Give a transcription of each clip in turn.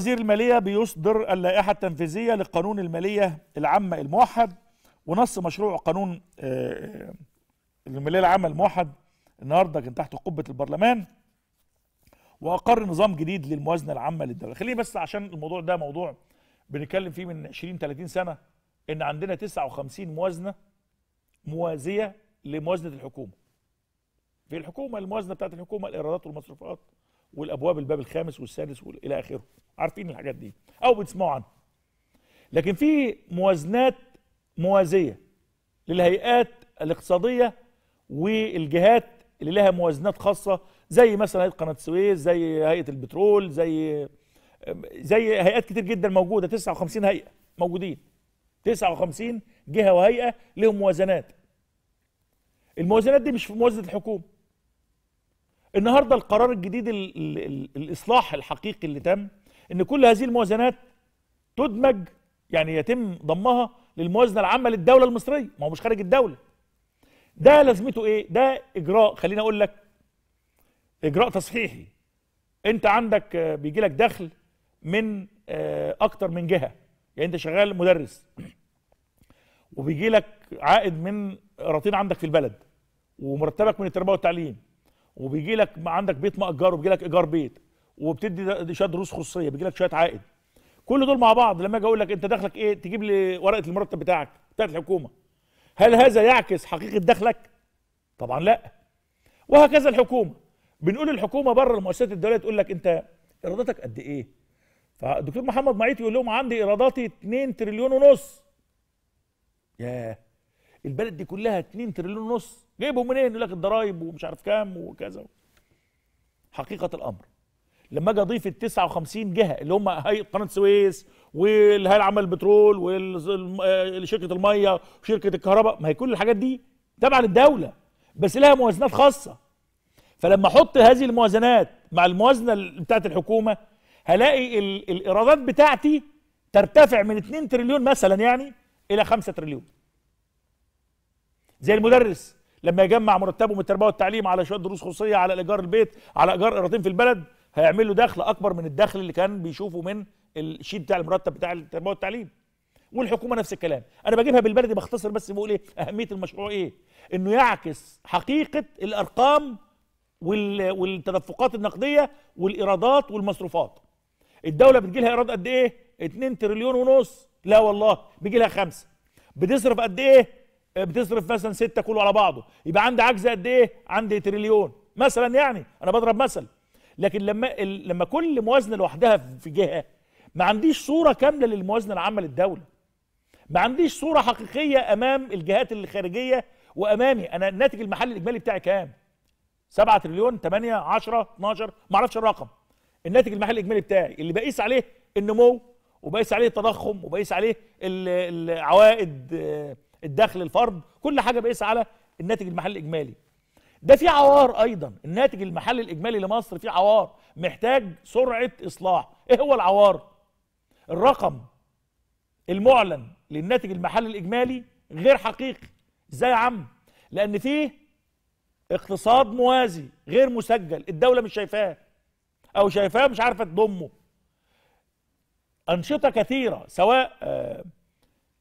وزير المالية بيصدر اللائحة التنفيذية لقانون المالية العامة الموحد ونص مشروع قانون آه، آه، المالية العامة الموحد النهاردة كان تحت قبة البرلمان وأقر نظام جديد للموازنة العامة للدولة خليني بس عشان الموضوع ده موضوع بنتكلم فيه من 20 30 سنة إن عندنا 59 موازنة موازية لموازنة الحكومة في الحكومة الموازنة بتاعت الحكومة الإيرادات والمصروفات والابواب الباب الخامس والسادس والى اخره عارفين الحاجات دي او بتسمعوا عنها لكن في موازنات موازيه للهيئات الاقتصاديه والجهات اللي لها موازنات خاصه زي مثلا هيئه قناه السويس زي هيئه البترول زي زي هيئات كتير جدا موجوده 59 هيئه موجودين 59 جهه وهيئه لهم موازنات الموازنات دي مش في موازنه الحكومه النهارده القرار الجديد الاصلاح الحقيقي اللي تم ان كل هذه الموازنات تدمج يعني يتم ضمها للموازنه العامه للدوله المصريه ما هو مش خارج الدوله ده لازمته ايه ده اجراء خليني اقول لك اجراء تصحيحي انت عندك آه، بيجي لك دخل من آه، اكتر من جهه يعني انت شغال مدرس وبيجي لك عائد من رطين عندك في البلد ومرتبك من التربيه والتعليم وبيجي لك عندك بيت ماجر وبيجي لك ايجار بيت وبتدي شويه دروس خصوصيه بيجي لك شويه عائد كل دول مع بعض لما اجي اقول لك انت دخلك ايه تجيب لي ورقه المرتب بتاعك بتاعت الحكومه هل هذا يعكس حقيقه دخلك طبعا لا وهكذا الحكومه بنقول الحكومه بره المؤسسات الدوليه تقول لك انت ايراداتك قد ايه فالدكتور محمد معيط يقول لهم عندي ايراداتي 2 تريليون ونص ياه البلد دي كلها 2 تريليون ونص جايبهم منين يقول لك الضرايب ومش عارف كام وكذا حقيقه الامر لما اجي اضيف ال 59 جهه اللي هم هيئه قناه السويس والهيئه العامه للبترول وشركه آه، الميه وشركه الكهرباء ما هي كل الحاجات دي تابعه للدوله بس لها موازنات خاصه فلما احط هذه الموازنات مع الموازنه بتاعه الحكومه هلاقي الايرادات بتاعتي ترتفع من 2 تريليون مثلا يعني الى 5 تريليون زي المدرس لما يجمع مرتبه من التربيه والتعليم على شويه دروس خصوصيه على ايجار البيت على ايجار ايرادين في البلد هيعمل له دخل اكبر من الدخل اللي كان بيشوفه من الشيت بتاع المرتب بتاع التربيه والتعليم والحكومه نفس الكلام انا بجيبها بالبلدي بختصر بس بقول ايه اهميه المشروع ايه انه يعكس حقيقه الارقام والتدفقات النقديه والايرادات والمصروفات الدوله بتجي لها ايراد قد ايه 2 تريليون ونص لا والله بيجي لها 5 بتصرف قد ايه بتصرف مثلا 6 كله على بعضه يبقى عندي عجز قد ايه عندي تريليون مثلا يعني انا بضرب مثل لكن لما لما كل موازنه لوحدها في جهه ما عنديش صوره كامله للموازنه العامه للدوله ما عنديش صوره حقيقيه امام الجهات الخارجيه وامامي انا الناتج المحلي الاجمالي بتاعي كام 7 تريليون 8 10 12 ما اعرفش الرقم الناتج المحلي الاجمالي بتاعي اللي بقيس عليه النمو وبقيس عليه التضخم وبقيس عليه العوائد آه، الدخل الفرد كل حاجه بقيس على الناتج المحلي الاجمالي ده في عوار ايضا الناتج المحلي الاجمالي لمصر في عوار محتاج سرعه اصلاح ايه هو العوار الرقم المعلن للناتج المحلي الاجمالي غير حقيقي ازاي يا عم لان فيه اقتصاد موازي غير مسجل الدوله مش شايفاه او شايفاه مش عارفه تضمه انشطه كثيره سواء آه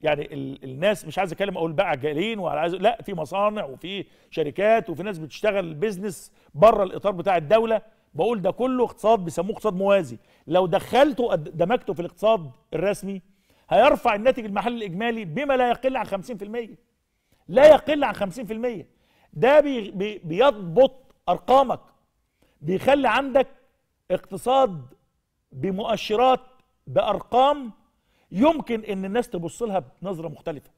يعني ال... الناس مش عايز اتكلم اقول بقى عجالين ولا عايز لا في مصانع وفي شركات وفي ناس بتشتغل بيزنس بره الاطار بتاع الدوله بقول ده كله اقتصاد بيسموه اقتصاد موازي لو دخلته دمجته في الاقتصاد الرسمي هيرفع الناتج المحلي الاجمالي بما لا يقل عن 50% لا يقل عن 50% ده بي بي بيضبط ارقامك بيخلي عندك اقتصاد بمؤشرات بارقام يمكن ان الناس تبص لها بنظره مختلفه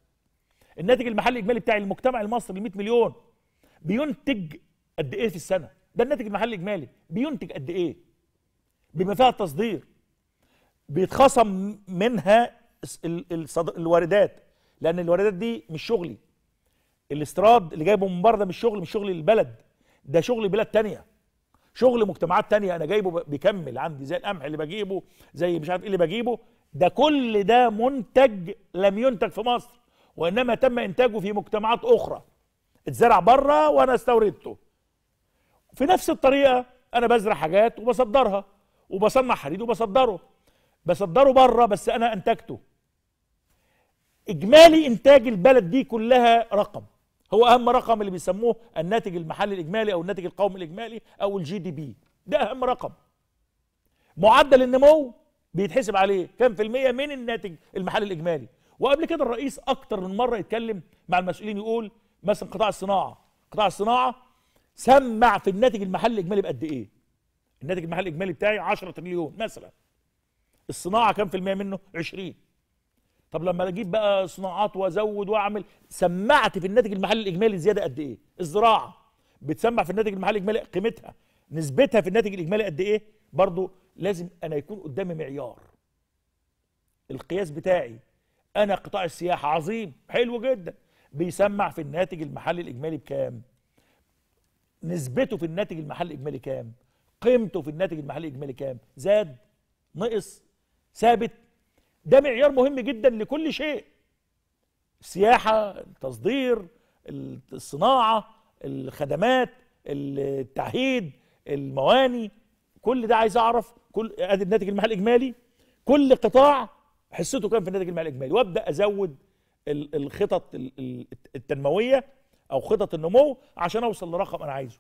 الناتج المحلي الاجمالي بتاع المجتمع المصري 100 مليون بينتج قد ايه في السنه ده الناتج المحلي الاجمالي بينتج قد ايه بما فيها التصدير بيتخصم منها الواردات لان الواردات دي مش شغلي الاستيراد اللي جايبه من بره ده مش شغل مش شغل البلد ده شغل بلاد تانية شغل مجتمعات تانية انا جايبه بيكمل عندي زي القمح اللي بجيبه زي مش عارف ايه اللي بجيبه ده كل ده منتج لم ينتج في مصر وانما تم انتاجه في مجتمعات اخرى اتزرع بره وانا استوردته في نفس الطريقه انا بزرع حاجات وبصدرها وبصنع حديد وبصدره بصدره بره بس انا انتجته اجمالي انتاج البلد دي كلها رقم هو اهم رقم اللي بيسموه الناتج المحلي الاجمالي او الناتج القومي الاجمالي او الجي دي بي ده اهم رقم معدل النمو بيتحسب عليه كام في المية من الناتج المحلي الإجمالي وقبل كده الرئيس أكتر من مرة يتكلم مع المسؤولين يقول مثلا قطاع الصناعة قطاع الصناعة سمع في الناتج المحلي الإجمالي بقد إيه الناتج المحلي الإجمالي بتاعي 10 تريليون مثلا الصناعة كام في المية منه 20 طب لما اجيب بقى صناعات وازود واعمل سمعت في الناتج المحلي الاجمالي زياده قد ايه الزراعه بتسمع في الناتج المحلي الاجمالي قيمتها نسبتها في الناتج الاجمالي قد ايه برضو لازم انا يكون قدامي معيار القياس بتاعي انا قطاع السياحه عظيم حلو جدا بيسمع في الناتج المحلي الاجمالي بكام نسبته في الناتج المحلي الاجمالي كام قيمته في الناتج المحلي الاجمالي كام زاد نقص ثابت ده معيار مهم جدا لكل شيء السياحه التصدير الصناعه الخدمات التعهيد المواني كل ده عايز اعرف كل ادي الناتج المحلي الاجمالي كل قطاع حصته كام في الناتج المحلي الاجمالي وابدا ازود الخطط التنمويه او خطط النمو عشان اوصل لرقم انا عايزه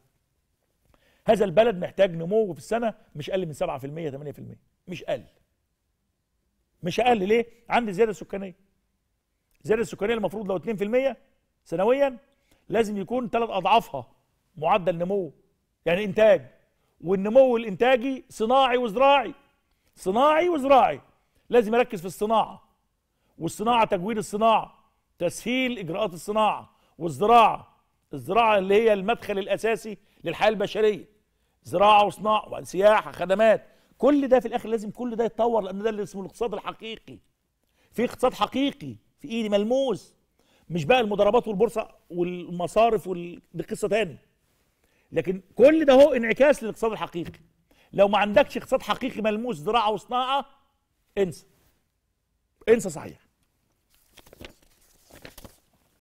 هذا البلد محتاج نمو في السنه مش اقل من 7% 8% مش اقل مش اقل ليه عندي زياده سكانيه الزياده السكانيه المفروض لو 2% سنويا لازم يكون ثلاث اضعافها معدل نمو يعني انتاج والنمو الانتاجي صناعي وزراعي صناعي وزراعي لازم اركز في الصناعه والصناعه تجويد الصناعه تسهيل اجراءات الصناعه والزراعه الزراعه اللي هي المدخل الاساسي للحياه البشريه زراعه وصناعه وسياحه خدمات كل ده في الاخر لازم كل ده يتطور لان ده اللي اسمه الاقتصاد الحقيقي في اقتصاد حقيقي في ايدي ملموس مش بقى المضاربات والبورصه والمصارف دي قصه تاني لكن كل ده هو انعكاس للاقتصاد الحقيقي لو ما عندكش اقتصاد حقيقي ملموس زراعه وصناعه انسى انسى صحيح